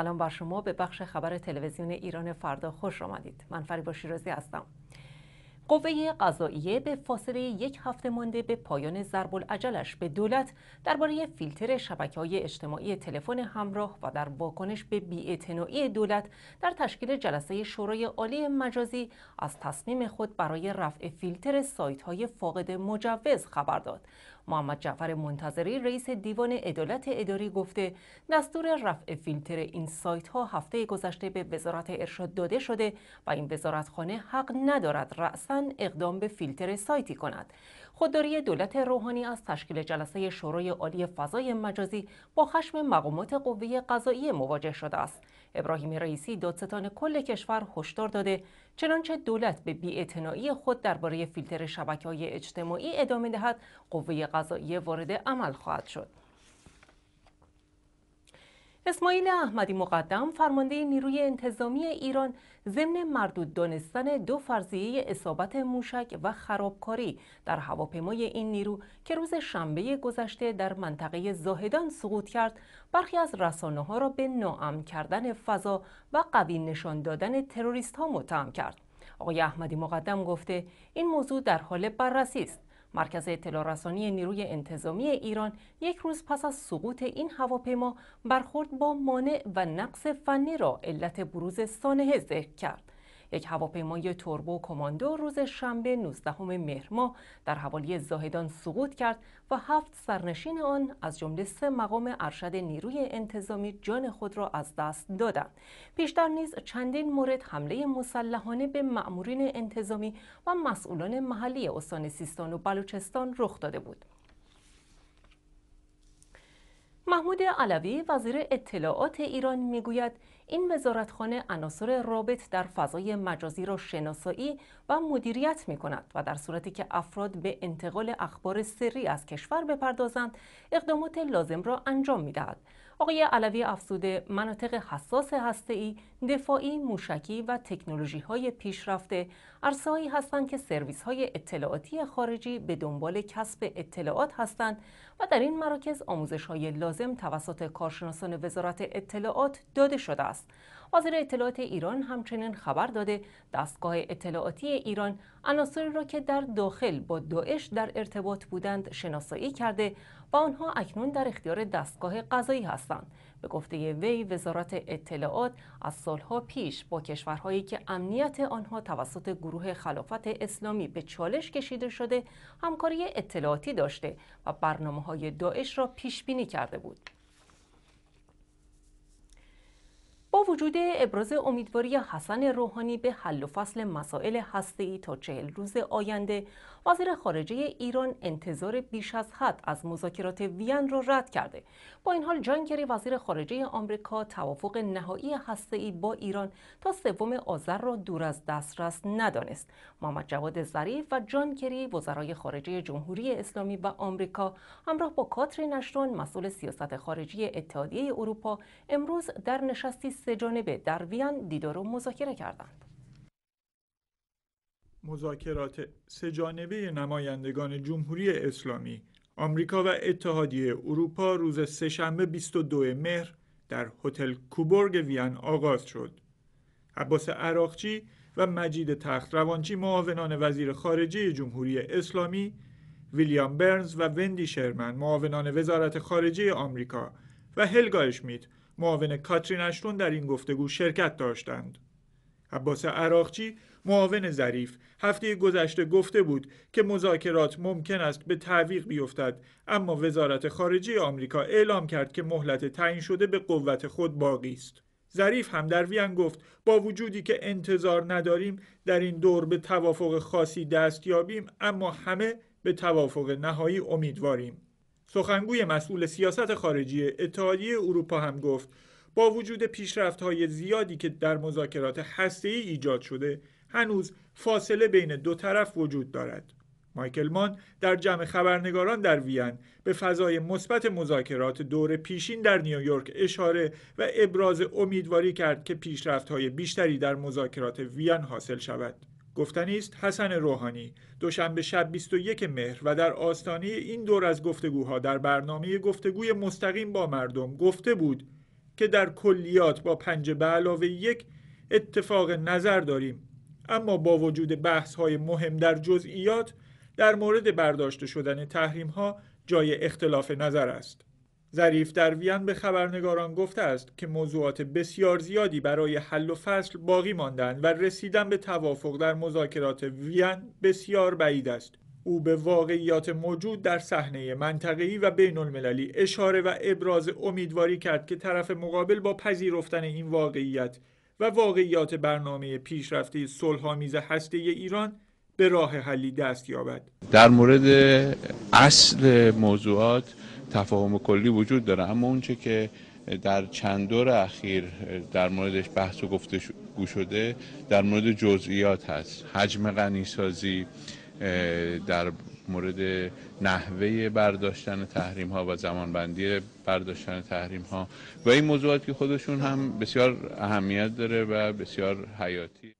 سلام بر شما به بخش خبر تلویزیون ایران فردا خوش آمدید من فریبا شیرازی هستم قوه قضاییه به فاصله یک هفته مانده به پایان ضرب العجلش به دولت درباره فیلتر شبکه های اجتماعی تلفن همراه و در واکنش به بیاعتنایی دولت در تشکیل جلسه شورای عالی مجازی از تصمیم خود برای رفع فیلتر سایت های فاقد مجوز خبر داد محمد جعفر منتظری رئیس دیوان عدالت اداری گفته دستور رفع فیلتر این سایت ها هفته گذشته به وزارت ارشاد داده شده و این وزارتخانه حق ندارد رأسا اقدام به فیلتر سایتی کند خودداری دولت روحانی از تشکیل جلسه شورای عالی فضای مجازی با خشم مقامات قوه قضایی مواجه شده است ابراهیم رئیسی دادستان کل کشور هشدار داده چنانچه دولت به بیاعتنایی خود درباره فیلتر های اجتماعی ادامه دهد قوه قضایی وارد عمل خواهد شد اسماعیل احمدی مقدم فرمانده نیروی انتظامی ایران ضمن مردود دانستن دو فرضیه اصابت موشک و خرابکاری در هواپیمای این نیرو که روز شنبه گذشته در منطقه زاهدان سقوط کرد برخی از رسانه ها را به ناامن کردن فضا و قوی نشان دادن تروریست ها متهم کرد آقای احمدی مقدم گفته این موضوع در حال بررسی است مرکز اطلاع رسانی نیروی انتظامی ایران یک روز پس از سقوط این هواپیما برخورد با مانع و نقص فنی را علت بروز سانحه ذکر کرد یک هواپیمای توربو کماندو روز شنبه 19 مهر ماه در حوالی زاهدان سقوط کرد و هفت سرنشین آن از جمله سه مقام ارشد نیروی انتظامی جان خود را از دست دادند. پیشتر نیز چندین مورد حمله مسلحانه به مأمورین انتظامی و مسئولان محلی استان سیستان و بلوچستان رخ داده بود. محمود علوی وزیر اطلاعات ایران میگوید این وزارتخانه عناصر رابط در فضای مجازی را شناسایی و مدیریت می کند و در صورتی که افراد به انتقال اخبار سری از کشور بپردازند اقدامات لازم را انجام می دهد. آقای علوی افزوده مناطق حساس ای دفاعی، موشکی و تکنولوژی های پیشرفته عرصه‌ای هستند که سرویس های اطلاعاتی خارجی به دنبال کسب اطلاعات هستند و در این مراکز آموزش های لازم توسط کارشناسان وزارت اطلاعات داده شده است. وزیر اطلاعات ایران همچنین خبر داده دستگاه اطلاعاتی ایران عناصری را که در داخل با داعش در ارتباط بودند شناسایی کرده و آنها اکنون در اختیار دستگاه قضایی هستند به گفته وی وزارت اطلاعات از سالها پیش با کشورهایی که امنیت آنها توسط گروه خلافت اسلامی به چالش کشیده شده همکاری اطلاعاتی داشته و برنامه های داعش را پیش بینی کرده بود با وجود ابراز امیدواری حسن روحانی به حل و فصل مسائل ای تا چهل روز آینده، وزیر خارجه ایران انتظار بیش از حد از مذاکرات وین را رد کرده. با این حال جان کری وزیر خارجه آمریکا توافق نهایی ای با ایران تا سوم آذر را دور از دسترس ندانست. محمد جواد ظریف و جان کری وزرای خارجه جمهوری اسلامی و آمریکا همراه با کاترین اشتون مسئول سیاست خارجی اتحادیه اروپا امروز در نشستی جانبه در وین دیدار و مذاکره کردند. مذاکرات جانبه نمایندگان جمهوری اسلامی آمریکا و اتحادیه اروپا روز سهشنبه 22 مهر در هتل کوبورگ وین آغاز شد. عباس عراقچی و مجید تخت روانچی معاونان وزیر خارجه جمهوری اسلامی ویلیام برنز و وندی شرمن معاونان وزارت خارجه آمریکا و هلگا اشمیت معاون کاترین اشتون در این گفتگو شرکت داشتند. عباس عراقچی معاون ظریف هفته گذشته گفته بود که مذاکرات ممکن است به تعویق بیفتد اما وزارت خارجه آمریکا اعلام کرد که مهلت تعیین شده به قوت خود باقی است ظریف هم در وین گفت با وجودی که انتظار نداریم در این دور به توافق خاصی دست یابیم اما همه به توافق نهایی امیدواریم سخنگوی مسئول سیاست خارجی اتحادیه اروپا هم گفت با وجود های زیادی که در مذاکرات ای ایجاد شده هنوز فاصله بین دو طرف وجود دارد مایکل مان در جمع خبرنگاران در وین به فضای مثبت مذاکرات دور پیشین در نیویورک اشاره و ابراز امیدواری کرد که های بیشتری در مذاکرات وین حاصل شود گفتنی است حسن روحانی دوشنبه شب 21 مهر و در آستانه این دور از گفتگوها در برنامه گفتگوی مستقیم با مردم گفته بود که در کلیات با پنج به علاوه یک اتفاق نظر داریم اما با وجود بحث های مهم در جزئیات در مورد برداشته شدن تحریم ها جای اختلاف نظر است ظریف در وین به خبرنگاران گفته است که موضوعات بسیار زیادی برای حل و فصل باقی ماندن و رسیدن به توافق در مذاکرات وین بسیار بعید است او به واقعیات موجود در صحنه منطقه‌ای و بین المللی اشاره و ابراز امیدواری کرد که طرف مقابل با پذیرفتن این واقعیت و واقعیات برنامه پیشرفته صلحآمیز هسته ایران به راه حلی دست یابد در مورد اصل موضوعات تفاهم کلی وجود داره اما اونچه که در چند دور اخیر در موردش بحث و گفتگو شده در مورد جزئیات هست حجم غنیسازی در مورد نحوه برداشتن تحریم ها و زمانبندی برداشتن تحریم ها و این موضوعاتی که خودشون هم بسیار اهمیت داره و بسیار حیاتی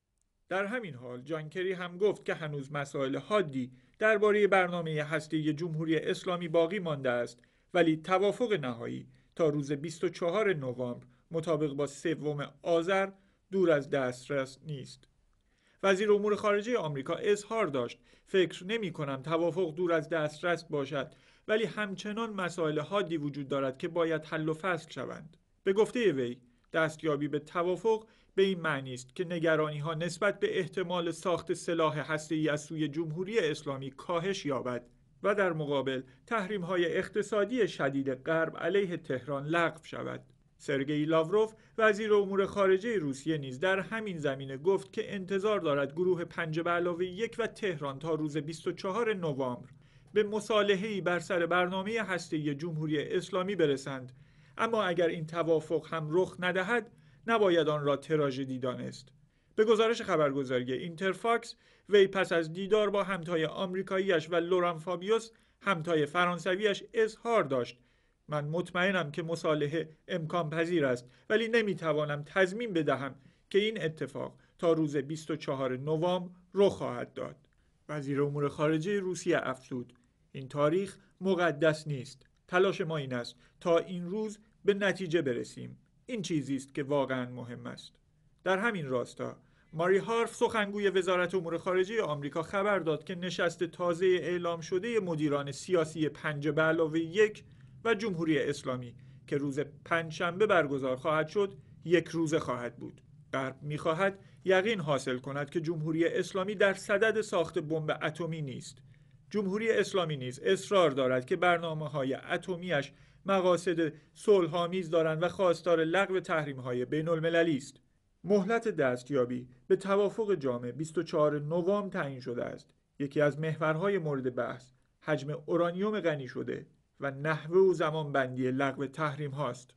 در همین حال جانکری هم گفت که هنوز مسائل حادی درباره برنامه هسته جمهوری اسلامی باقی مانده است ولی توافق نهایی تا روز 24 نوامبر مطابق با سوم آذر دور از دسترس نیست وزیر امور خارجه آمریکا اظهار داشت فکر نمی کنم توافق دور از دسترس باشد ولی همچنان مسائل حادی وجود دارد که باید حل و فصل شوند به گفته وی دستیابی به توافق به این معنی است که نگرانی ها نسبت به احتمال ساخت سلاح هسته‌ای از سوی جمهوری اسلامی کاهش یابد و در مقابل تحریم های اقتصادی شدید غرب علیه تهران لغو شود. سرگئی لاوروف وزیر امور خارجه روسیه نیز در همین زمینه گفت که انتظار دارد گروه پنج به علاوه یک و تهران تا روز 24 نوامبر به مصالحه‌ای بر سر برنامه هسته جمهوری اسلامی برسند اما اگر این توافق هم رخ ندهد نباید آن را تراژدی دانست به گزارش خبرگزاری اینترفاکس وی پس از دیدار با همتای آمریکاییش و لوران فابیوس همتای فرانسویش اظهار داشت من مطمئنم که مصالحه امکان پذیر است ولی نمیتوانم تضمین بدهم که این اتفاق تا روز 24 نوامبر رخ خواهد داد وزیر امور خارجه روسیه افزود این تاریخ مقدس نیست تلاش ما این است تا این روز به نتیجه برسیم این چیزی است که واقعا مهم است در همین راستا ماری هارف سخنگوی وزارت امور خارجه آمریکا خبر داد که نشست تازه اعلام شده مدیران سیاسی پنج به علاوه یک و جمهوری اسلامی که روز پنجشنبه برگزار خواهد شد یک روزه خواهد بود غرب میخواهد یقین حاصل کند که جمهوری اسلامی در صدد ساخت بمب اتمی نیست جمهوری اسلامی نیز اصرار دارد که برنامه های اتمیش مقاصد صلحآمیز دارند و خواستار لغو تحریم های بین المللی است مهلت دستیابی به توافق جامع 24 نوام تعیین شده است یکی از محورهای مورد بحث حجم اورانیوم غنی شده و نحوه و زمان بندی لغو تحریم هاست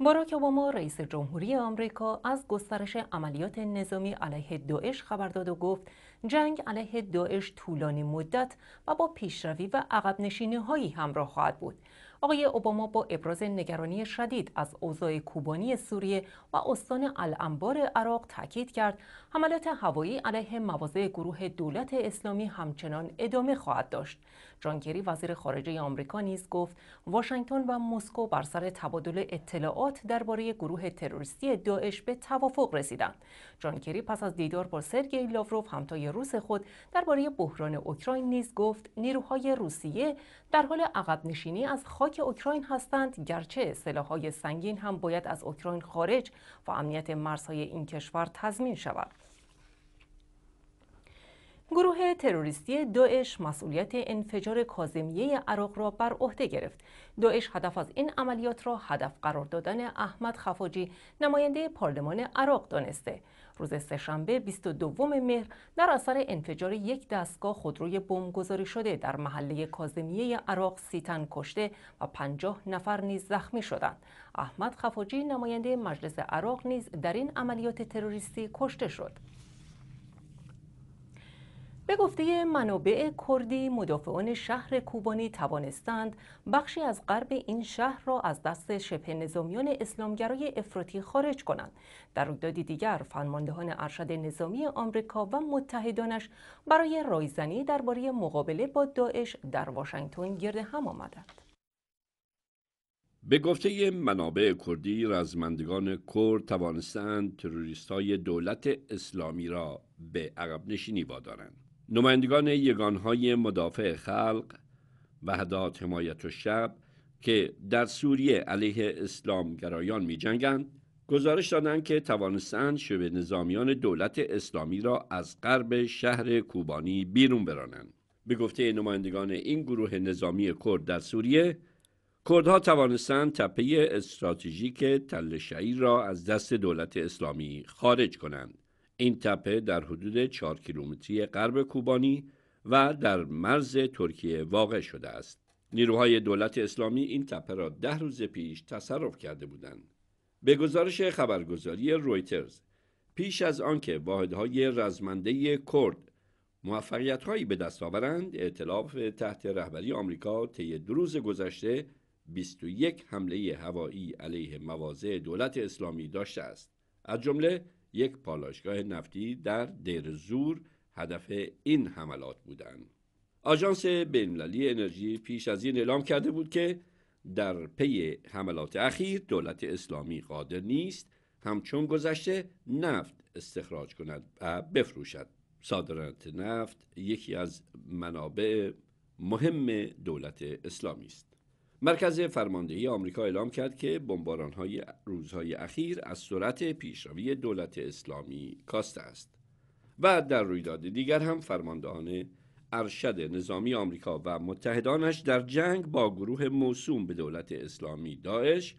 باراک اوباما رئیس جمهوری آمریکا از گسترش عملیات نظامی علیه داعش خبر داد و گفت جنگ علیه داعش طولانی مدت و با پیشروی و عقب نشینی هایی همراه خواهد بود آقای اوباما با ابراز نگرانی شدید از اوضاع کوبانی سوریه و استان الانبار عراق تاکید کرد حملات هوایی علیه مواضع گروه دولت اسلامی همچنان ادامه خواهد داشت جان کری وزیر خارجه آمریکا نیز گفت واشنگتن و مسکو بر سر تبادل اطلاعات درباره گروه تروریستی داعش به توافق رسیدند جان کری پس از دیدار با سرگئی لاوروف همتای روس خود درباره بحران اوکراین نیز گفت نیروهای روسیه در حال عقب نشینی از خاک اوکراین هستند گرچه سلاحهای سنگین هم باید از اوکراین خارج و امنیت مرزهای این کشور تضمین شود گروه تروریستی داعش مسئولیت انفجار کازمیه عراق را بر عهده گرفت. داعش هدف از این عملیات را هدف قرار دادن احمد خفاجی نماینده پارلمان عراق دانسته. روز سهشنبه 22 مهر در اثر انفجار یک دستگاه خودروی گذاری شده در محله کازمیه عراق سیتن کشته و 50 نفر نیز زخمی شدند. احمد خفاجی نماینده مجلس عراق نیز در این عملیات تروریستی کشته شد. به گفته منابع کردی مدافعان شهر کوبانی توانستند بخشی از غرب این شهر را از دست شبه نظامیان اسلامگرای افراطی خارج کنند در رویدادی دیگر فرماندهان ارشد نظامی آمریکا و متحدانش برای رایزنی درباره مقابله با داعش در واشنگتن گرد هم آمدند به گفته منابع کردی رزمندگان کرد توانستند تروریست های دولت اسلامی را به عقب نشینی وادارند نمایندگان یگانهای مدافع خلق وحدات حمایت و شب که در سوریه علیه اسلام گرایان می جنگند گزارش دادند که توانستند شبه نظامیان دولت اسلامی را از غرب شهر کوبانی بیرون برانند به گفته نمایندگان این گروه نظامی کرد در سوریه کردها توانستند تپه استراتژیک تل شعیر را از دست دولت اسلامی خارج کنند این تپه در حدود 4 کیلومتری غرب کوبانی و در مرز ترکیه واقع شده است. نیروهای دولت اسلامی این تپه را ده روز پیش تصرف کرده بودند. به گزارش خبرگزاری رویترز پیش از آنکه واحدهای رزمنده کرد موفقیتهایی به دست آورند اعتلاف تحت رهبری آمریکا طی دو روز گذشته 21 حمله هوایی علیه مواضع دولت اسلامی داشته است از جمله یک پالایشگاه نفتی در دیر زور هدف این حملات بودند. آژانس بینالمللی انرژی پیش از این اعلام کرده بود که در پی حملات اخیر دولت اسلامی قادر نیست همچون گذشته نفت استخراج کند و بفروشد صادرات نفت یکی از منابع مهم دولت اسلامی است مرکز فرماندهی آمریکا اعلام کرد که های روزهای اخیر از سرعت پیشروی دولت اسلامی کاسته است و در رویداد دیگر هم فرماندهان ارشد نظامی آمریکا و متحدانش در جنگ با گروه موسوم به دولت اسلامی داعش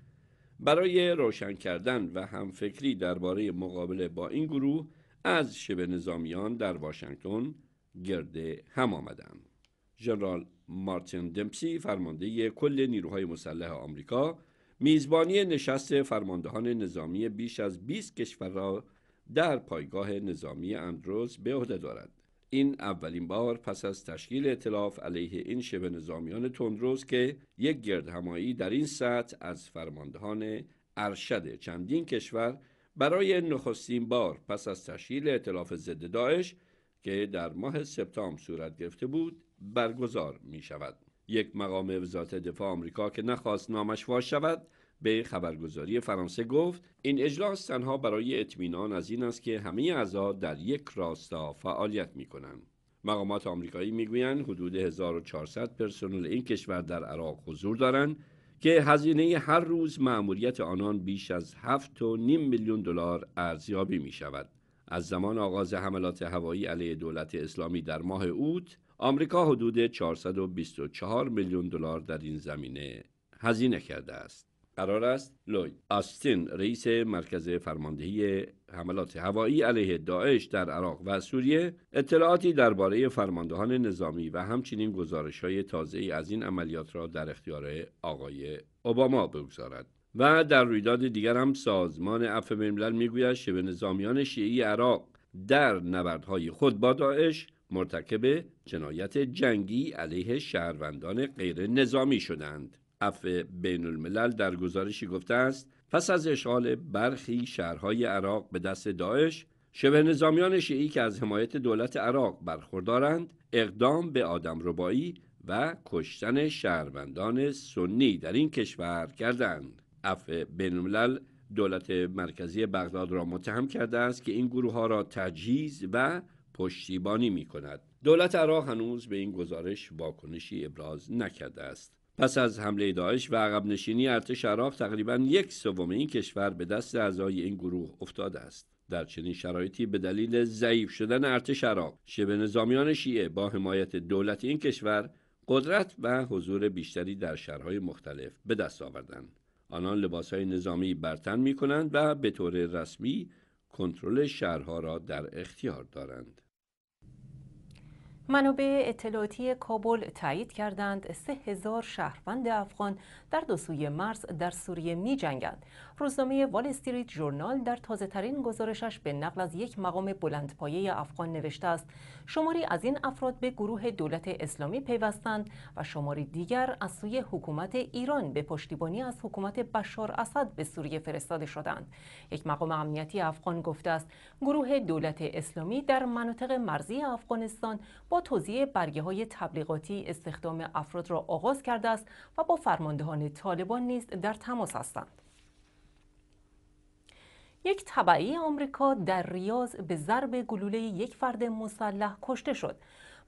برای روشن کردن و همفکری درباره مقابله با این گروه از شبه نظامیان در واشنگتن گرد هم آمدند ژنرال مارتین دمپسی فرمانده کل نیروهای مسلح آمریکا میزبانی نشست فرماندهان نظامی بیش از 20 کشور را در پایگاه نظامی اندروز به عهده دارد این اولین بار پس از تشکیل اطلاف علیه این شبه نظامیان تندروز که یک گرد همایی در این سطح از فرماندهان ارشد چندین کشور برای نخستین بار پس از تشکیل اطلاف ضد داعش که در ماه سپتامبر صورت گرفته بود برگزار می شود. یک مقام وزارت دفاع آمریکا که نخواست نامش واش شود به خبرگزاری فرانسه گفت این اجلاس تنها برای اطمینان از این است که همه اعضا در یک راستا فعالیت می کنند. مقامات آمریکایی میگویند حدود 1400 پرسنل این کشور در عراق حضور دارند که هزینه هر روز مأموریت آنان بیش از 7 و نیم میلیون دلار ارزیابی می شود. از زمان آغاز حملات هوایی علیه دولت اسلامی در ماه اوت آمریکا حدود 424 میلیون دلار در این زمینه هزینه کرده است. قرار است لوید آستین رئیس مرکز فرماندهی حملات هوایی علیه داعش در عراق و سوریه اطلاعاتی درباره فرماندهان نظامی و همچنین گزارش های تازه از این عملیات را در اختیار آقای اوباما بگذارد و در رویداد دیگر هم سازمان عفو ملل میگوید شبه نظامیان شیعی عراق در نبردهای خود با داعش مرتکب جنایت جنگی علیه شهروندان غیر نظامی شدند. عفو بین الملل در گزارشی گفته است پس از اشغال برخی شهرهای عراق به دست داعش شبه نظامیان شیعی که از حمایت دولت عراق برخوردارند اقدام به آدم ربایی و کشتن شهروندان سنی در این کشور کردند. عفو بین الملل دولت مرکزی بغداد را متهم کرده است که این گروه ها را تجهیز و پشتیبانی می کند. دولت عراق هنوز به این گزارش واکنشی ابراز نکرده است. پس از حمله داعش و عقب نشینی ارتش عراق تقریبا یک سوم این کشور به دست اعضای این گروه افتاده است. در چنین شرایطی به دلیل ضعیف شدن ارتش عراق شبه نظامیان شیعه با حمایت دولت این کشور قدرت و حضور بیشتری در شهرهای مختلف به دست آوردند آنان لباسهای نظامی برتن می کنند و به طور رسمی کنترل شهرها را در اختیار دارند منابع اطلاعاتی کابل تایید کردند سه هزار شهروند افغان در دو سوی مرز در سوریه می جنگند. روزنامه وال استریت جورنال در تازه ترین گزارشش به نقل از یک مقام بلندپایه افغان نوشته است شماری از این افراد به گروه دولت اسلامی پیوستند و شماری دیگر از سوی حکومت ایران به پشتیبانی از حکومت بشار اسد به سوریه فرستاده شدند. یک مقام امنیتی افغان گفته است گروه دولت اسلامی در مناطق مرزی افغانستان با توزیع برگه های تبلیغاتی استخدام افراد را آغاز کرده است و با فرماندهان طالبان نیز در تماس هستند. یک طبعی آمریکا در ریاض به ضرب گلوله یک فرد مسلح کشته شد.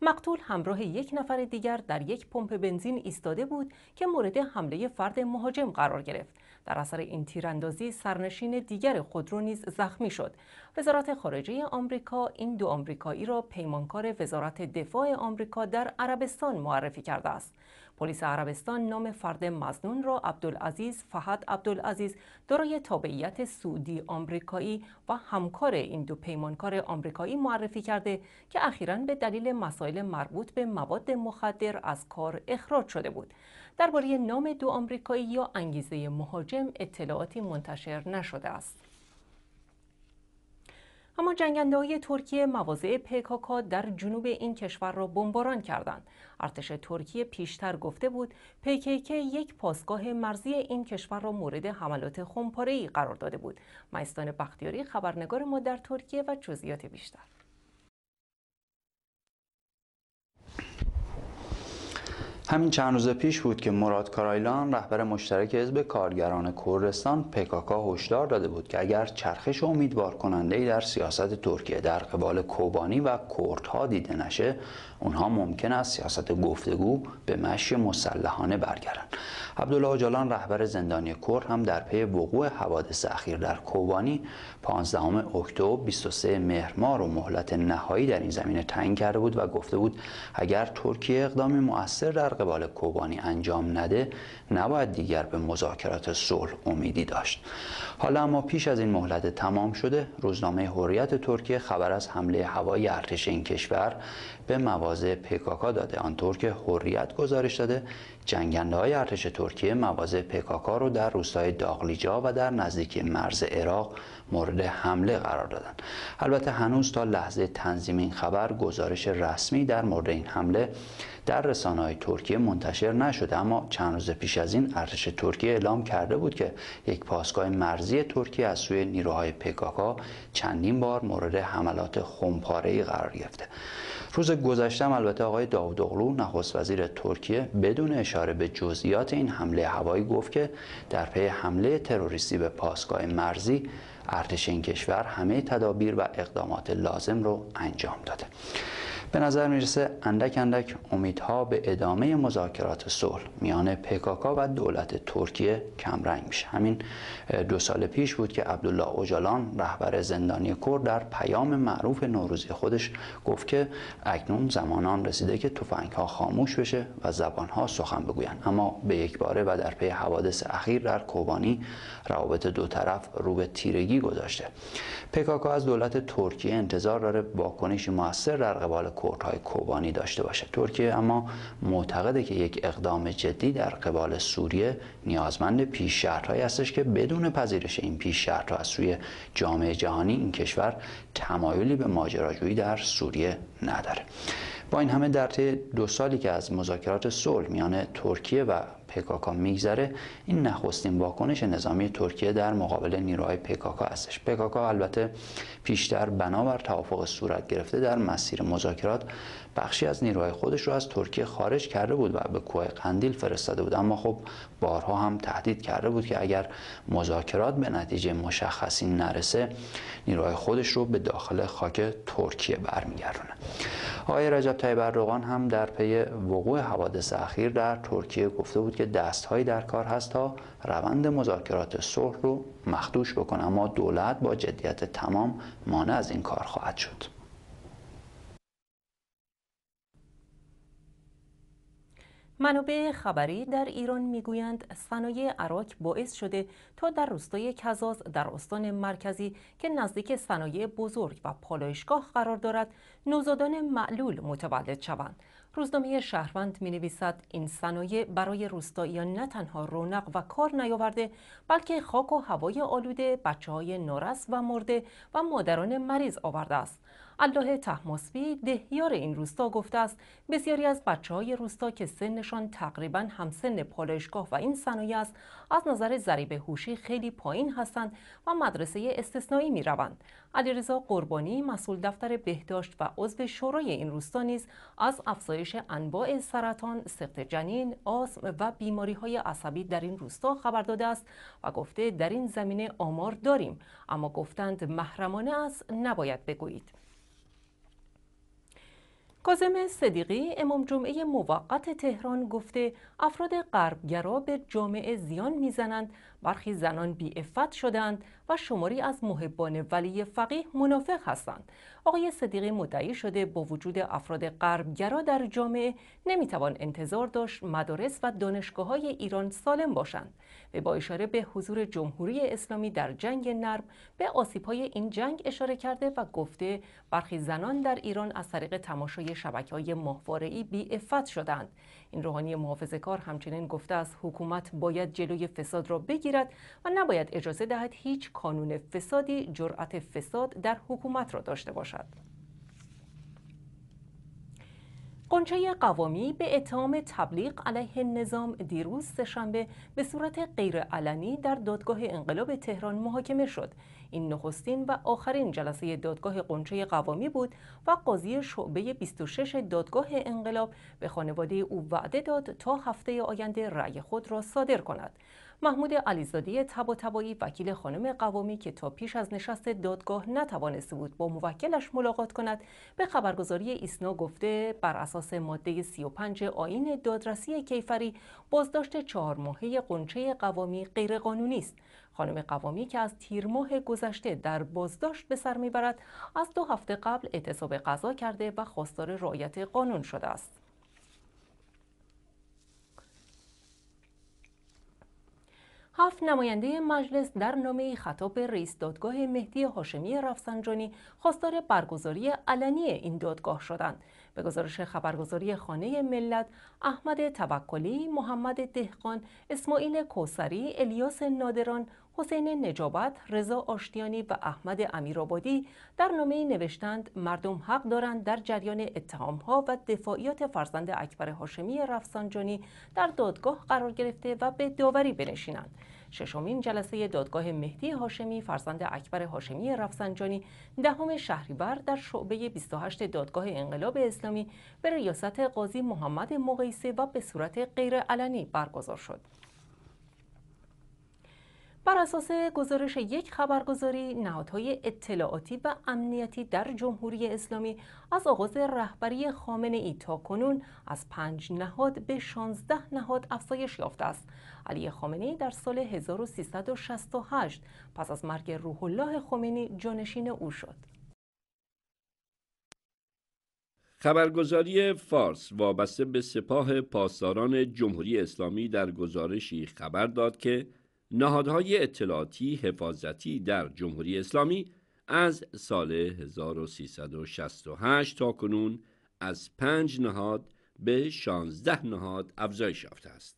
مقتول همراه یک نفر دیگر در یک پمپ بنزین ایستاده بود که مورد حمله فرد مهاجم قرار گرفت. در اثر این تیراندازی سرنشین دیگر خودرو نیز زخمی شد وزارت خارجه آمریکا این دو آمریکایی را پیمانکار وزارت دفاع آمریکا در عربستان معرفی کرده است پلیس عربستان نام فرد مزنون را عبدالعزیز فهد عبدالعزیز دارای تابعیت سعودی آمریکایی و همکار این دو پیمانکار آمریکایی معرفی کرده که اخیرا به دلیل مسائل مربوط به مواد مخدر از کار اخراج شده بود درباره نام دو آمریکایی یا انگیزه مهاجم اطلاعاتی منتشر نشده است اما جنگنده های ترکیه مواضع پکاکا در جنوب این کشور را بمباران کردند. ارتش ترکیه پیشتر گفته بود PKK یک پاسگاه مرزی این کشور را مورد حملات خمپاره قرار داده بود. مایستان بختیاری خبرنگار ما در ترکیه و جزئیات بیشتر همین چند روز پیش بود که مراد کارایلان رهبر مشترک حزب کارگران کردستان پکاکا هشدار داده بود که اگر چرخش امیدوار کننده در سیاست ترکیه در قبال کوبانی و کردها دیده نشه اونها ممکن است سیاست گفتگو به مشی مسلحانه برگردند عبدالله جالان رهبر زندانی کرد هم در پی وقوع حوادث اخیر در کوبانی 15 اکتبر 23 مهرماه رو مهلت نهایی در این زمینه تعیین کرده بود و گفته بود اگر ترکیه اقدامی مؤثر در قبال کوبانی انجام نده نباید دیگر به مذاکرات صلح امیدی داشت حالا اما پیش از این مهلت تمام شده روزنامه حریت ترکیه خبر از حمله هوایی ارتش این کشور به مواضع پکاکا داده آنطور که حریت گزارش داده جنگنده های ارتش ترکیه مواضع پکاکا رو در روستای داغلیجا و در نزدیکی مرز عراق مورد حمله قرار دادند. البته هنوز تا لحظه تنظیم این خبر گزارش رسمی در مورد این حمله در رسانه های ترکیه منتشر نشده اما چند روز پیش از این ارتش ترکیه اعلام کرده بود که یک پاسگاه مرزی ترکیه از سوی نیروهای پکاکا چندین بار مورد حملات خمپاره قرار گرفته روز گذشتم البته آقای اغلو نخست وزیر ترکیه بدون اشاره به جزئیات این حمله هوایی گفت که در پی حمله تروریستی به پاسگاه مرزی ارتش این کشور همه تدابیر و اقدامات لازم رو انجام داده به نظر میرسه اندک اندک امیدها به ادامه مذاکرات صلح میان پکاکا و دولت ترکیه کمرنگ میشه همین دو سال پیش بود که عبدالله اوجالان رهبر زندانی کرد در پیام معروف نوروزی خودش گفت که اکنون زمانان رسیده که توفنگ ها خاموش بشه و زبان ها سخن بگویند اما به یک باره و در پی حوادث اخیر در کوبانی روابط دو طرف رو به تیرگی گذاشته پکاکا از دولت ترکیه انتظار داره واکنشی موثر در قبال کردهای کوبانی داشته باشه ترکیه اما معتقده که یک اقدام جدی در قبال سوریه نیازمند پیش شرطهایی هستش که بدون پذیرش این پیش شرطها از سوی جامعه جهانی این کشور تمایلی به ماجراجویی در سوریه نداره با این همه در طی دو سالی که از مذاکرات صلح میان ترکیه و پکاکا میگذره این نخستین واکنش نظامی ترکیه در مقابل نیروهای پکاکا هستش پکاکا البته پیشتر بنابر توافق صورت گرفته در مسیر مذاکرات بخشی از نیروهای خودش رو از ترکیه خارج کرده بود و به کوه قندیل فرستاده بود اما خب بارها هم تهدید کرده بود که اگر مذاکرات به نتیجه مشخصی نرسه نیروهای خودش رو به داخل خاک ترکیه برمیگردونه آقای رجب طیب اردوغان هم در پی وقوع حوادث اخیر در ترکیه گفته بود که دستهایی در کار هست تا روند مذاکرات صلح رو مخدوش بکنه اما دولت با جدیت تمام مانع از این کار خواهد شد منابع خبری در ایران میگویند صنایع عراق باعث شده تا در روستای کزاز در استان مرکزی که نزدیک صنایع بزرگ و پالایشگاه قرار دارد نوزادان معلول متولد شوند روزنامه شهروند می نویسد این صنایع برای روستاییان نه تنها رونق و کار نیاورده بلکه خاک و هوای آلوده بچه های و مرده و مادران مریض آورده است الله تحماسبی دهیار این روستا گفته است بسیاری از بچه های روستا که سنشان تقریبا همسن پالایشگاه و این صنایع است از نظر ضریب هوشی خیلی پایین هستند و مدرسه استثنایی می روند علیرضا قربانی مسئول دفتر بهداشت و عضو شورای این روستا نیز از افزایش انواع سرطان سخت جنین آسم و بیماری های عصبی در این روستا خبر داده است و گفته در این زمینه آمار داریم اما گفتند محرمانه است نباید بگویید کازم صدیقی امام جمعه موقت تهران گفته افراد غربگرا به جامعه زیان میزنند برخی زنان بی افت شدند و شماری از محبان ولی فقیه منافق هستند آقای صدیقی مدعی شده با وجود افراد غربگرا در جامعه نمیتوان انتظار داشت مدارس و دانشگاه های ایران سالم باشند و با اشاره به حضور جمهوری اسلامی در جنگ نرم به آسیب های این جنگ اشاره کرده و گفته برخی زنان در ایران از طریق تماشای شبکه های ماهواره ای بی افت شدند این روحانی محافظه کار همچنین گفته است حکومت باید جلوی فساد را بگیرد و نباید اجازه دهد هیچ کانون فسادی جرأت فساد در حکومت را داشته باشد قنچه قوامی به اتهام تبلیغ علیه نظام دیروز سهشنبه به صورت غیرعلنی در دادگاه انقلاب تهران محاکمه شد این نخستین و آخرین جلسه دادگاه قنچه قوامی بود و قاضی شعبه 26 دادگاه انقلاب به خانواده او وعده داد تا هفته آینده رأی خود را صادر کند محمود علیزاده تباتبایی وکیل خانم قوامی که تا پیش از نشست دادگاه نتوانسته بود با موکلش ملاقات کند به خبرگزاری ایسنا گفته بر اساس ماده 35 آین دادرسی کیفری بازداشت چهار ماهه قنچه قوامی غیرقانونی است خانم قوامی که از تیر ماه گذشته در بازداشت به سر میبرد از دو هفته قبل اعتصاب قضا کرده و خواستار رعایت قانون شده است هفت نماینده مجلس در نامه خطاب رئیس دادگاه مهدی هاشمی رفسنجانی خواستار برگزاری علنی این دادگاه شدند به گزارش خبرگزاری خانه ملت احمد توکلی، محمد دهقان، اسماعیل کوسری، الیاس نادران، حسین نجابت، رضا آشتیانی و احمد امیرآبادی در نامه نوشتند مردم حق دارند در جریان اتهامها و دفاعیات فرزند اکبر هاشمی رفسنجانی در دادگاه قرار گرفته و به داوری بنشینند. ششمین جلسه دادگاه مهدی هاشمی فرزند اکبر هاشمی رفسنجانی دهم شهریور در شعبه 28 دادگاه انقلاب اسلامی به ریاست قاضی محمد مقیسه و به صورت غیرعلنی برگزار شد. بر اساس گزارش یک خبرگزاری نهادهای اطلاعاتی و امنیتی در جمهوری اسلامی از آغاز رهبری خامنه ای تا کنون از پنج نهاد به 16 نهاد افزایش یافته است علی خامنه ای در سال 1368 پس از مرگ روح الله خمینی جانشین او شد خبرگزاری فارس وابسته به سپاه پاسداران جمهوری اسلامی در گزارشی خبر داد که نهادهای اطلاعاتی حفاظتی در جمهوری اسلامی از سال 1368 تا کنون از پنج نهاد به 16 نهاد افزایش یافته است.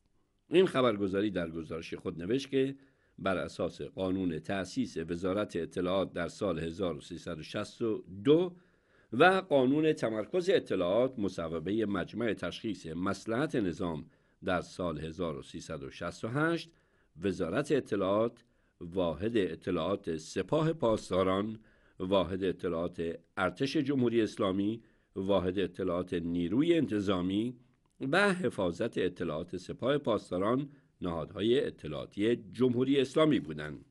این خبرگزاری در گزارش خود نوشت که بر اساس قانون تأسیس وزارت اطلاعات در سال 1362 و قانون تمرکز اطلاعات مصوبه مجمع تشخیص مسلحت نظام در سال 1368 وزارت اطلاعات واحد اطلاعات سپاه پاسداران واحد اطلاعات ارتش جمهوری اسلامی واحد اطلاعات نیروی انتظامی و حفاظت اطلاعات سپاه پاسداران نهادهای اطلاعاتی جمهوری اسلامی بودند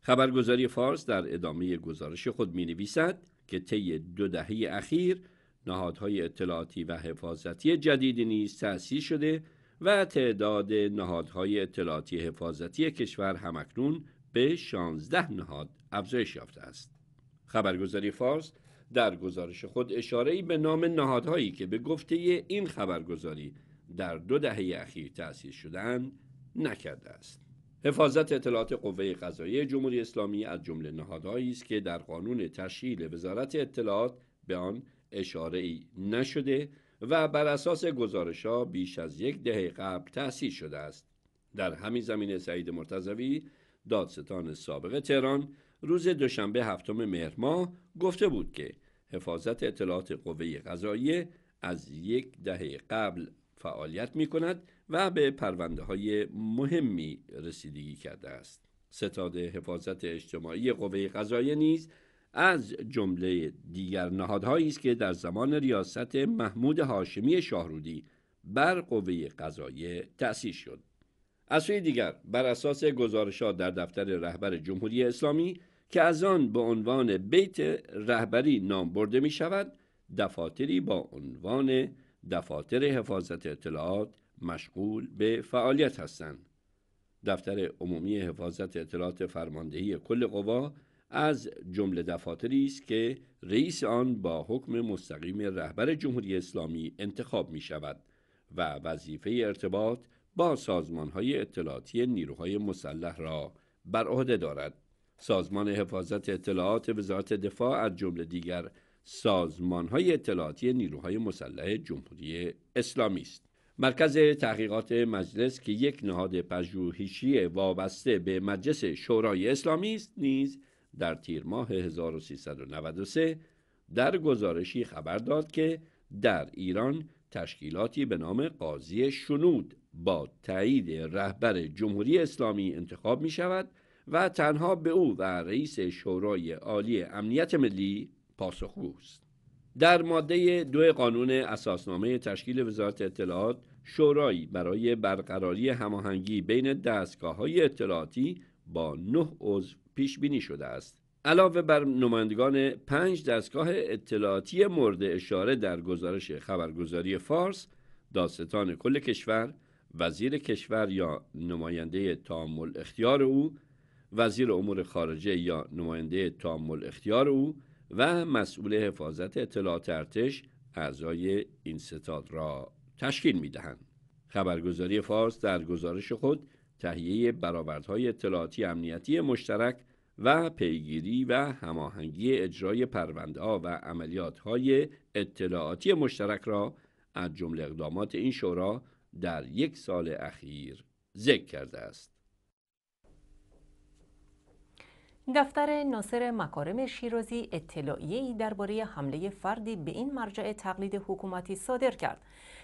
خبرگزاری فارس در ادامه گزارش خود می نویسد که طی دو دهه اخیر نهادهای اطلاعاتی و حفاظتی جدیدی نیز تأسیس شده و تعداد نهادهای اطلاعاتی حفاظتی کشور همکنون به 16 نهاد افزایش یافته است. خبرگزاری فارس در گزارش خود اشاره‌ای به نام نهادهایی که به گفته این خبرگزاری در دو دهه اخیر تأسیس شدن نکرده است. حفاظت اطلاعات قوه قضایی جمهوری اسلامی از جمله نهادهایی است که در قانون تشکیل وزارت اطلاعات به آن اشاره ای نشده و بر اساس گزارش ها بیش از یک دهه قبل تأسیس شده است در همین زمین سعید مرتضوی دادستان سابق تهران روز دوشنبه هفتم مهر گفته بود که حفاظت اطلاعات قوه قضایی از یک دهه قبل فعالیت می کند و به پرونده های مهمی رسیدگی کرده است. ستاد حفاظت اجتماعی قوه قضایی نیز از جمله دیگر نهادهایی است که در زمان ریاست محمود هاشمی شاهرودی بر قوه قضایه تأسیس شد از سوی دیگر بر اساس گزارشات در دفتر رهبر جمهوری اسلامی که از آن به عنوان بیت رهبری نام برده می شود دفاتری با عنوان دفاتر حفاظت اطلاعات مشغول به فعالیت هستند دفتر عمومی حفاظت اطلاعات فرماندهی کل قوا از جمله دفاتری است که رئیس آن با حکم مستقیم رهبر جمهوری اسلامی انتخاب می شود و وظیفه ارتباط با سازمان های اطلاعاتی نیروهای مسلح را بر عهده دارد. سازمان حفاظت اطلاعات وزارت دفاع از جمله دیگر سازمان های اطلاعاتی نیروهای مسلح جمهوری اسلامی است. مرکز تحقیقات مجلس که یک نهاد پژوهشی وابسته به مجلس شورای اسلامی است نیز در تیر ماه 1393 در گزارشی خبر داد که در ایران تشکیلاتی به نام قاضی شنود با تایید رهبر جمهوری اسلامی انتخاب می شود و تنها به او و رئیس شورای عالی امنیت ملی است در ماده دو قانون اساسنامه تشکیل وزارت اطلاعات شورایی برای برقراری هماهنگی بین دستگاه های اطلاعاتی با نه عضو پیش بینی شده است علاوه بر نمایندگان پنج دستگاه اطلاعاتی مورد اشاره در گزارش خبرگزاری فارس داستان کل کشور وزیر کشور یا نماینده تامل اختیار او وزیر امور خارجه یا نماینده تامل اختیار او و مسئول حفاظت اطلاعات ارتش اعضای این ستاد را تشکیل می دهند. خبرگزاری فارس در گزارش خود تهیه برآوردهای اطلاعاتی امنیتی مشترک و پیگیری و هماهنگی اجرای پرونده و عملیات های اطلاعاتی مشترک را از جمله اقدامات این شورا در یک سال اخیر ذکر کرده است. دفتر ناصر مکارم شیرازی اطلاعیه‌ای درباره حمله فردی به این مرجع تقلید حکومتی صادر کرد.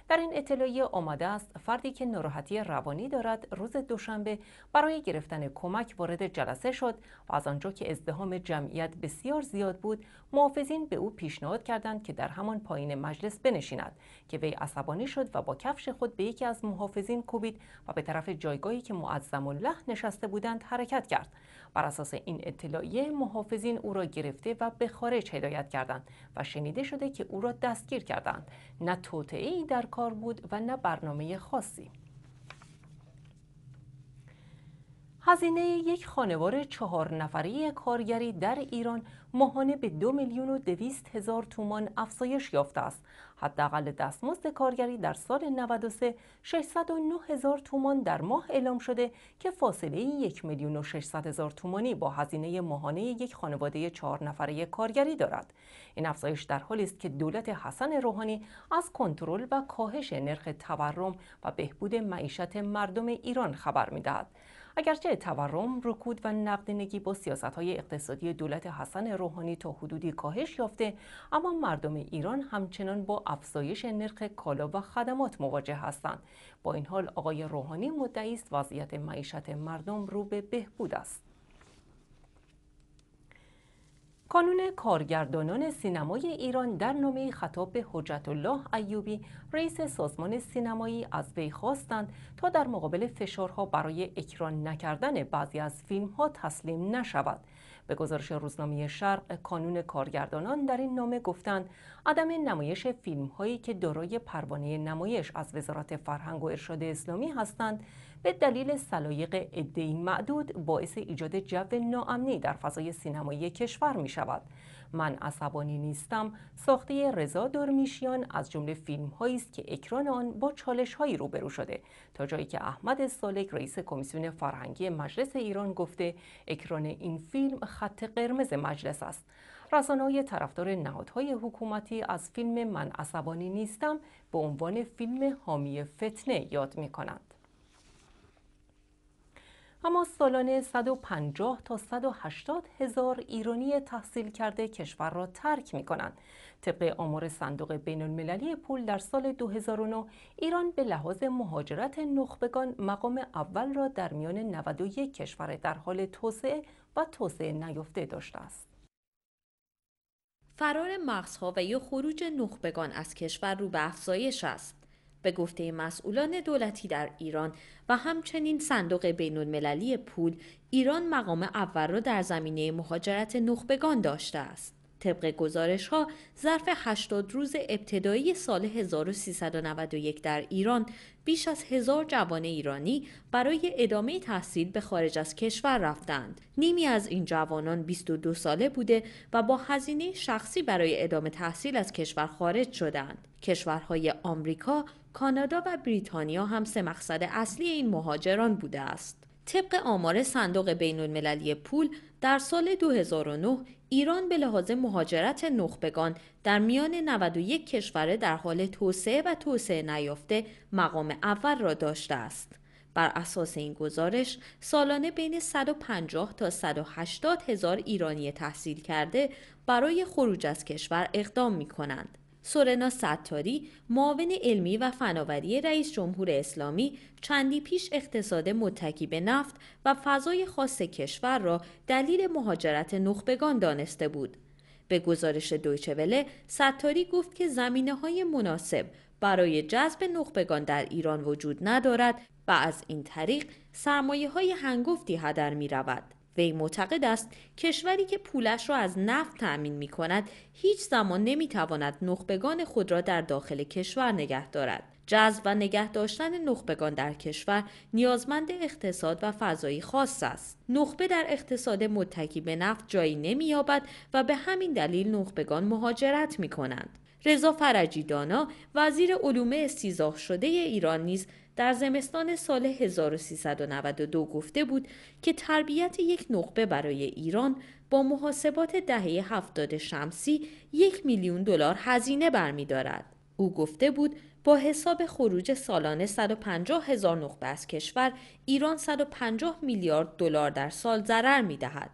در این اطلاعیه آمده است فردی که ناراحتی روانی دارد روز دوشنبه برای گرفتن کمک وارد جلسه شد و از آنجا که ازدهام جمعیت بسیار زیاد بود محافظین به او پیشنهاد کردند که در همان پایین مجلس بنشیند که وی عصبانی شد و با کفش خود به یکی از محافظین کوبید و به طرف جایگاهی که معظم الله نشسته بودند حرکت کرد بر اساس این اطلاعیه محافظین او را گرفته و به خارج هدایت کردند و شنیده شده که او را دستگیر کردند نه ای در کار بود و نه برنامه خاصی هزینه یک خانوار چهار نفری کارگری در ایران ماهانه به دو میلیون و دویست هزار تومان افزایش یافته است حداقل دستمزد کارگری در سال 93 609 هزار تومان در ماه اعلام شده که فاصله یک میلیون و 600 هزار تومانی با هزینه ماهانه یک خانواده چهار نفره کارگری دارد. این افزایش در حالی است که دولت حسن روحانی از کنترل و کاهش نرخ تورم و بهبود معیشت مردم ایران خبر میدهد. اگرچه تورم، رکود و نقدینگی با سیاست های اقتصادی دولت حسن روحانی تا حدودی کاهش یافته اما مردم ایران همچنان با افزایش نرخ کالا و خدمات مواجه هستند با این حال آقای روحانی مدعی است وضعیت معیشت مردم رو به بهبود است کانون کارگردانان سینمای ایران در نامه خطاب به حجت الله ایوبی رئیس سازمان سینمایی از وی خواستند تا در مقابل فشارها برای اکران نکردن بعضی از فیلم ها تسلیم نشود به گزارش روزنامه شرق کانون کارگردانان در این نامه گفتند عدم نمایش فیلم هایی که دارای پروانه نمایش از وزارت فرهنگ و ارشاد اسلامی هستند به دلیل سلایق عدهای معدود باعث ایجاد جو ناامنی در فضای سینمایی کشور می شود. من عصبانی نیستم ساخته رضا دورمیشیان از جمله فیلم هایی است که اکران آن با چالش هایی روبرو شده تا جایی که احمد سالک رئیس کمیسیون فرهنگی مجلس ایران گفته اکران این فیلم خط قرمز مجلس است رسانه های طرفدار نهادهای حکومتی از فیلم من عصبانی نیستم به عنوان فیلم حامی فتنه یاد می کنند. اما سالانه 150 تا 180 هزار ایرانی تحصیل کرده کشور را ترک می کنند. طبق آمار صندوق بین المللی پول در سال 2009 ایران به لحاظ مهاجرت نخبگان مقام اول را در میان 91 کشور در حال توسعه و توسعه نیفته داشته است. فرار مغزها و یا خروج نخبگان از کشور رو به افزایش است. به گفته مسئولان دولتی در ایران و همچنین صندوق بین المللی پول ایران مقام اول را در زمینه مهاجرت نخبگان داشته است. طبق گزارش ها ظرف 80 روز ابتدایی سال 1391 در ایران بیش از هزار جوان ایرانی برای ادامه تحصیل به خارج از کشور رفتند. نیمی از این جوانان 22 ساله بوده و با هزینه شخصی برای ادامه تحصیل از کشور خارج شدند. کشورهای آمریکا، کانادا و بریتانیا هم سه مقصد اصلی این مهاجران بوده است. طبق آمار صندوق بین المللی پول در سال 2009 ایران به لحاظ مهاجرت نخبگان در میان 91 کشور در حال توسعه و توسعه نیافته مقام اول را داشته است. بر اساس این گزارش سالانه بین 150 تا 180 هزار ایرانی تحصیل کرده برای خروج از کشور اقدام می کنند. سورنا ستاری معاون علمی و فناوری رئیس جمهور اسلامی چندی پیش اقتصاد متکی به نفت و فضای خاص کشور را دلیل مهاجرت نخبگان دانسته بود. به گزارش وله، ستاری گفت که زمینه های مناسب برای جذب نخبگان در ایران وجود ندارد و از این طریق سرمایه های هنگفتی هدر می رود. وی معتقد است کشوری که پولش را از نفت تأمین می کند هیچ زمان نمی تواند نخبگان خود را در داخل کشور نگه دارد. جذب و نگه داشتن نخبگان در کشور نیازمند اقتصاد و فضایی خاص است. نخبه در اقتصاد متکی به نفت جایی نمییابد و به همین دلیل نخبگان مهاجرت می رضا فرجی دانا وزیر علوم استیزاه شده ایران نیز در زمستان سال 1392 گفته بود که تربیت یک نخبه برای ایران با محاسبات دهه هفتاد شمسی یک میلیون دلار هزینه برمیدارد. او گفته بود با حساب خروج سالانه 150 هزار نخبه از کشور ایران 150 میلیارد دلار در سال ضرر می دهد.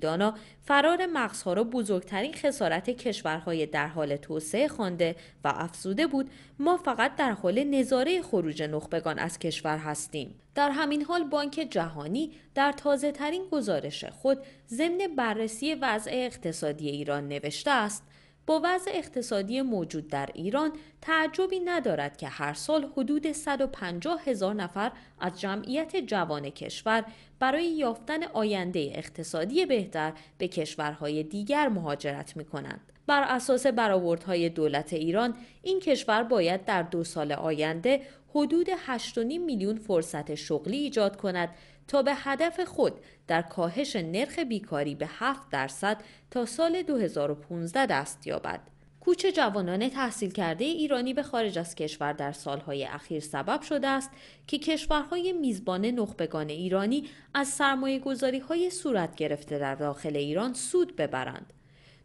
دانا فرار مغزها را بزرگترین خسارت کشورهای در حال توسعه خوانده و افزوده بود ما فقط در حال نظاره خروج نخبگان از کشور هستیم در همین حال بانک جهانی در تازه ترین گزارش خود ضمن بررسی وضع اقتصادی ایران نوشته است با وضع اقتصادی موجود در ایران تعجبی ندارد که هر سال حدود 150 هزار نفر از جمعیت جوان کشور برای یافتن آینده اقتصادی بهتر به کشورهای دیگر مهاجرت می کنند. بر اساس برآوردهای دولت ایران این کشور باید در دو سال آینده حدود 8.5 میلیون فرصت شغلی ایجاد کند تا به هدف خود در کاهش نرخ بیکاری به 7 درصد تا سال 2015 دست یابد. کوچ جوانان تحصیل کرده ایرانی به خارج از کشور در سالهای اخیر سبب شده است که کشورهای میزبان نخبگان ایرانی از سرمایه گذاری های صورت گرفته در داخل ایران سود ببرند.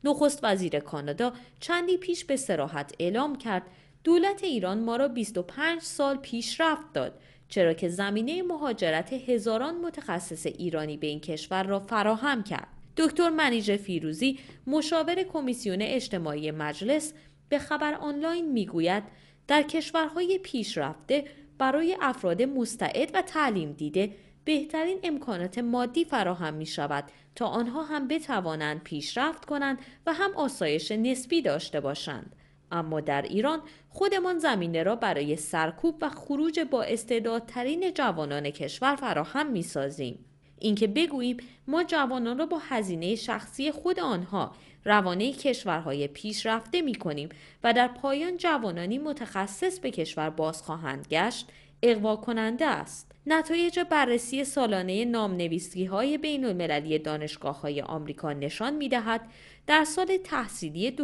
نخست وزیر کانادا چندی پیش به سراحت اعلام کرد دولت ایران ما را 25 سال پیشرفت داد چرا که زمینه مهاجرت هزاران متخصص ایرانی به این کشور را فراهم کرد دکتر منیجه فیروزی مشاور کمیسیون اجتماعی مجلس به خبر آنلاین میگوید در کشورهای پیشرفته برای افراد مستعد و تعلیم دیده بهترین امکانات مادی فراهم می شود تا آنها هم بتوانند پیشرفت کنند و هم آسایش نسبی داشته باشند. اما در ایران خودمان زمینه را برای سرکوب و خروج با استعدادترین جوانان کشور فراهم می سازیم. اینکه بگوییم ما جوانان را با هزینه شخصی خود آنها روانه کشورهای پیشرفته می کنیم و در پایان جوانانی متخصص به کشور باز خواهند گشت اقوا کننده است. نتایج بررسی سالانه نامنویسی های بین المللی دانشگاه های آمریکا نشان می دهد در سال تحصیلی 2010-2011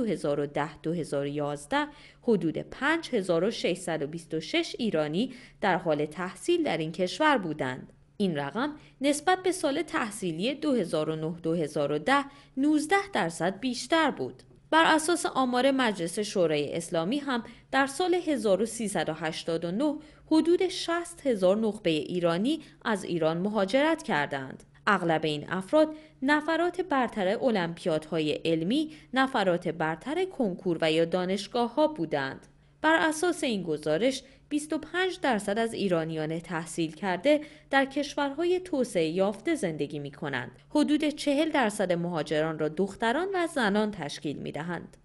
حدود 5626 ایرانی در حال تحصیل در این کشور بودند. این رقم نسبت به سال تحصیلی 2009-2010 19 درصد بیشتر بود. بر اساس آمار مجلس شورای اسلامی هم در سال 1389 حدود 60 هزار نخبه ایرانی از ایران مهاجرت کردند. اغلب این افراد نفرات برتر المپیادهای علمی، نفرات برتر کنکور و یا دانشگاه ها بودند. بر اساس این گزارش 25 درصد از ایرانیان تحصیل کرده در کشورهای توسعه یافته زندگی می کنند. حدود 40 درصد مهاجران را دختران و زنان تشکیل می دهند.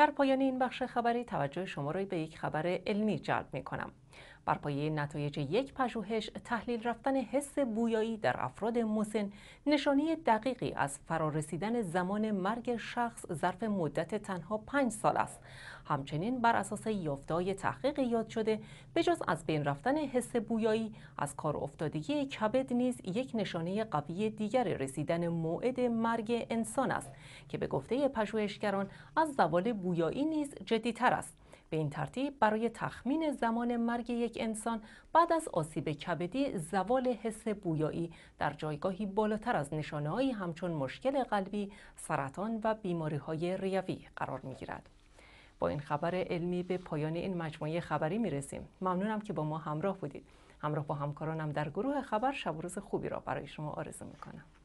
در پایان این بخش خبری توجه شما را به یک خبر علمی جلب می کنم. بر پایه نتایج یک پژوهش تحلیل رفتن حس بویایی در افراد مسن نشانی دقیقی از فرارسیدن زمان مرگ شخص ظرف مدت تنها پنج سال است همچنین بر اساس یافتههای تحقیق یاد شده بجز از بین رفتن حس بویایی از کار افتادگی کبد نیز یک نشانه قوی دیگر رسیدن موعد مرگ انسان است که به گفته پژوهشگران از زوال بویایی نیز جدیتر است به این ترتیب برای تخمین زمان مرگ یک انسان بعد از آسیب کبدی زوال حس بویایی در جایگاهی بالاتر از نشانههایی همچون مشکل قلبی، سرطان و بیماری های ریوی قرار می گیرد. با این خبر علمی به پایان این مجموعه خبری می رسیم. ممنونم که با ما همراه بودید. همراه با همکارانم در گروه خبر شب روز خوبی را برای شما آرزو می کنم.